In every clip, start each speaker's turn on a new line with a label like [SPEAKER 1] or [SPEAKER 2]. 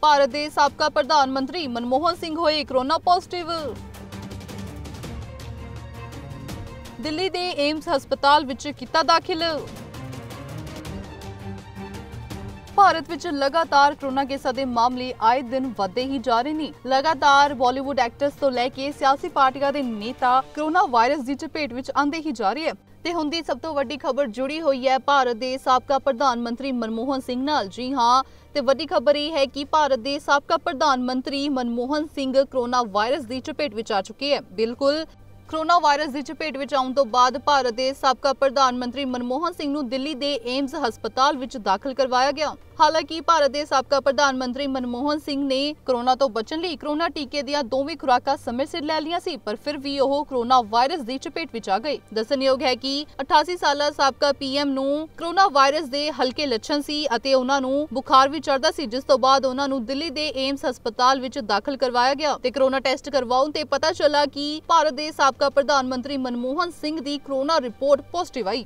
[SPEAKER 1] ਭਾਰਤ ਦੇ ਸਾਬਕਾ ਪ੍ਰਧਾਨ ਮੰਤਰੀ ਮਨਮੋਹਨ ਸਿੰਘ ਹੋਏ ਕਰੋਨਾ ਪੋਜ਼ਿਟਿਵ ਦਿੱਲੀ ਦੇ ਏਮਸ ਹਸਪਤਾਲ ਵਿੱਚ ਕੀਤਾ ਦਾਖਲ ਭਾਰਤ ਵਿੱਚ ਲਗਾਤਾਰ ਕਰੋਨਾ ਕੇਸਾਂ ਦੇ ਮਾਮਲੇ ਆਏ ਦਿਨ ਵਧਦੇ ਹੀ ਜਾ ਰਹੇ ਨੇ ਲਗਾਤਾਰ ਬਾਲੀਵੁੱਡ ਐਕਟਰਸ ਤੋਂ ਲੈ ਕੇ ਸਿਆਸੀ ਪਾਰਟੀਆਂ ਦੇ ਨੇਤਾ ਕਰੋਨਾ ਵਾਇਰਸ ਦੀ ਚਪੇਟ ਵਿੱਚ ਆਂਦੇ ਹੀ ਜਾ ਰਹੇ ਹੈ ਤੇ ਹੁਣ ਦੀ ਸਭ ਤੋਂ ਵੱਡੀ ਖਬਰ ਜੁੜੀ ਹੋਈ ਹੈ ਭਾਰਤ ਦੇ ਸਾਬਕਾ ਪ੍ਰਧਾਨ ਮੰਤਰੀ ਮਨਮੋਹਨ ਸਿੰਘ ਨਾਲ ਜੀ ਹਾਂ ਤੇ ਵੱਡੀ ਖਬਰ ਇਹ ਹੈ ਕਿ ਭਾਰਤ ਦੇ ਸਾਬਕਾ ਪ੍ਰਧਾਨ ਮੰਤਰੀ ਮਨਮੋਹਨ ਸਿੰਘ ਕਰੋਨਾ ਵਾਇਰਸ ਦੀ ਚਪੇਟ ਵਿੱਚ ਆ ਚੁੱਕੇ ਹੈ ਬਿਲਕੁਲ ਕਰੋਨਾ ਵਾਇਰਸ ਦੀ ਚਪੇਟ ਵਿੱਚ ਆਉਣ ਤੋਂ ਬਾਅਦ ਭਾਰਤ ਦੇ ਸਾਬਕਾ ਪ੍ਰਧਾਨ ਮੰਤਰੀ ਮਨਮੋਹਨ ਸਿੰਘ ਨੂੰ ਦਿੱਲੀ ਦੇ ਏਮਜ਼ ਹਸਪਤਾਲ ਵਿੱਚ ਦਾਖਲ ਕਰਵਾਇਆ ਗਿਆ ਹਾਲਾਂਕਿ ਭਾਰਤ ਦੇ ਸਾਬਕਾ ਪ੍ਰਧਾਨ ਮੰਤਰੀ ਮਨਮੋਹਨ ਸਿੰਘ ਨੇ ਕਰੋਨਾ ਤੋਂ ਬਚਣ ਲਈ ਕਰੋਨਾ ਟੀਕੇ ਦੀਆਂ ਦੋਵੇਂ ਖੁਰਾਕਾਂ ਸਮੇਂ ਸਿਰ ਲੈ ਲਈਆਂ ਸੀ ਪਰ ਫਿਰ ਵੀ ਉਹ ਕਰੋਨਾ ਵਾਇਰਸ ਦੀ ਚਪੇਟ ਵਿੱਚ ਆ ਗਏ ਦੱਸਣਯੋਗ ਹੈ ਕਿ 88 ਸਾਲਾ ਸਾਬਕਾ ਪੀਐਮ ਨੂੰ ਕਰੋਨਾ ਵਾਇਰਸ ਦੇ ਹਲਕੇ ਲੱਛਣ ਸੀ ਅਤੇ ਉਹਨਾਂ ਨੂੰ ਬੁਖਾਰ ਵੀ ਚੜਦਾ ਸੀ ਜਿਸ ਤੋਂ ਬਾਅਦ ਉਹਨਾਂ ਨੂੰ ਦਿੱਲੀ ਦੇ ਏਮਸ ਹਸਪਤਾਲ ਵਿੱਚ ਦਾਖਲ ਕਰਵਾਇਆ ਗਿਆ ਤੇ ਕਰੋਨਾ ਟੈਸਟ ਕਰਵਾਉਣ ਤੇ ਪਤਾ ਚੱਲਾ ਕਿ ਭਾਰਤ ਦੇ ਸਾਬਕਾ ਪ੍ਰਧਾਨ ਮੰਤਰੀ ਮਨਮੋਹਨ ਸਿੰਘ ਦੀ ਕਰੋਨਾ ਰਿਪੋਰਟ ਪੋਜ਼ਿਟਿਵ ਆਈ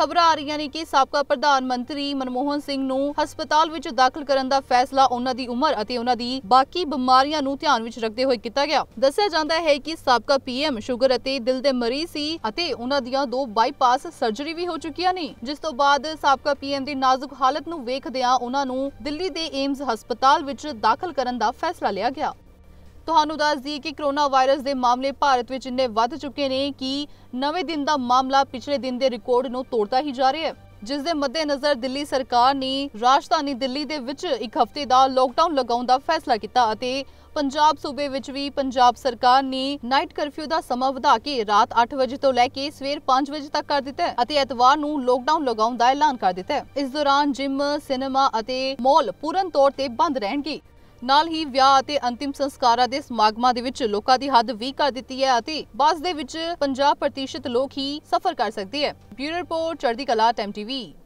[SPEAKER 1] ਖਬਰਾਂ ਆ ਰਹੀਆਂ ਨੇ ਕਿ ਸਾਬਕਾ ਪ੍ਰਧਾਨ ਮੰਤਰੀ ਮਨਮੋਹਨ ਸਿੰਘ ਨੂੰ ਹਸਪਤਾਲ ਵਿੱਚ ਦਾਖਲ ਕਰਨ ਦਾ ਫੈਸਲਾ ਉਹਨਾਂ ਦੀ ਉਮਰ ਅਤੇ ਉਹਨਾਂ ਦੀ ਬਾਕੀ ਬਿਮਾਰੀਆਂ ਨੂੰ ਧਿਆਨ ਵਿੱਚ ਰੱਖਦੇ ਹੋਏ ਕੀਤਾ ਗਿਆ ਦੱਸਿਆ ਜਾਂਦਾ ਹੈ ਕਿ ਸਾਬਕਾ ਪੀਐਮ ਸ਼ੂਗਰ ਅਤੇ ਦਿਲ ਦੇ ਮਰੀਜ਼ ਸੀ ਅਤੇ ਉਹਨਾਂ ਦੀਆਂ ਦੋ ਬਾਈਪਾਸ ਸਰਜਰੀ ਵੀ ਹੋ ਚੁੱਕੀਆਂ ਨੇ ਜਿਸ ਤੋਂ ਬਾਅਦ ਸਾਬਕਾ ਪੀਐਮ ਦੀ ਨਾਜ਼ੁਕ ਹਾਲਤ ਨੂੰ ਵੇਖਦਿਆਂ ਉਹਨਾਂ ਨੂੰ ਦਿੱਲੀ ਦੇ ਏਮਜ਼ ਹਸਪਤਾਲ ਵਿੱਚ ਦਾਖਲ ਕਰਨ ਦਾ ਫੈਸਲਾ ਲਿਆ ਗਿਆ ਤੁਹਾਨੂੰ ਦੱਸ ਦਈਏ ਕਿ ਕਰੋਨਾ ਵਾਇਰਸ ਦੇ ਮਾਮਲੇ ਭਾਰਤ ਵਿੱਚ ਇੰਨੇ ਵੱਧ ਚੁੱਕੇ ਨੇ ਕਿ ਨਵੇਂ ਦਿਨ ਦਾ ਮਾਮਲਾ ਪਿਛਲੇ ਦਿਨ ਦੇ ਰਿਕਾਰਡ ਨੂੰ ਤੋੜਦਾ ਹੀ ਜਾ ਰਿਹਾ ਹੈ ਜਿਸ ਦੇ ਮੱਦੇਨਜ਼ਰ ਦਿੱਲੀ ਸਰਕਾਰ ਨੇ ਰਾਜਧਾਨੀ ਦਿੱਲੀ ਦੇ ਵਿੱਚ ਇੱਕ ਹਫ਼ਤੇ ਦਾ ਲੋਕਡਾਊਨ ਲਗਾਉਣ ਦਾ ਫੈਸਲਾ ਕੀਤਾ ਅਤੇ ਪੰਜਾਬ ਸੂਬੇ ਵਿੱਚ ਵੀ ਪੰਜਾਬ ਸਰਕਾਰ ਨੇ ਨਾਈਟ ਕਰਫਿਊ ਦਾ ਸਮਾਂ ਵਧਾ ਕੇ ਰਾਤ 8 ਵਜੇ ਤੋਂ ਲੈ ਕੇ ਸਵੇਰ 5 ਵਜੇ ਤੱਕ ਕਰ ਦਿੱਤਾ ਅਤੇ ਐਤਵਾਰ ਨੂੰ ਲੋਕਡਾਊਨ ਲਗਾਉਣ ਦਾ ਐਲਾਨ ਕਰ ਦਿੱਤਾ ਇਸ ਦੌਰਾਨ ਜਿਮ ਸਿਨੇਮਾ ਅਤੇ ਮਾਲ ਪੂਰਨ ਤੌਰ ਤੇ ਬੰਦ ਰਹਿਣਗੇ ਨਾਲ ਹੀ ਵਿਆਹ ਅਤੇ ਅੰਤਿਮ ਸੰਸਕਾਰਾਂ ਦੇ ਸਮਾਗਮਾਂ ਦੇ ਵਿੱਚ ਲੋਕਾਂ ਦੀ ਹੱਦ ਵੀ ਕਰ ਦਿੱਤੀ ਹੈ ਅਤੇ ਬੱਸ ਦੇ ਵਿੱਚ 50% ਲੋਕ ਹੀ ਸਫ਼ਰ ਕਰ ਸਕਦੇ ਹੈ ਬਿਊਰੋ ਰਿਪੋਰਟ ਚੜ੍ਹਦੀ ਕਲਾ ਟੀਵੀ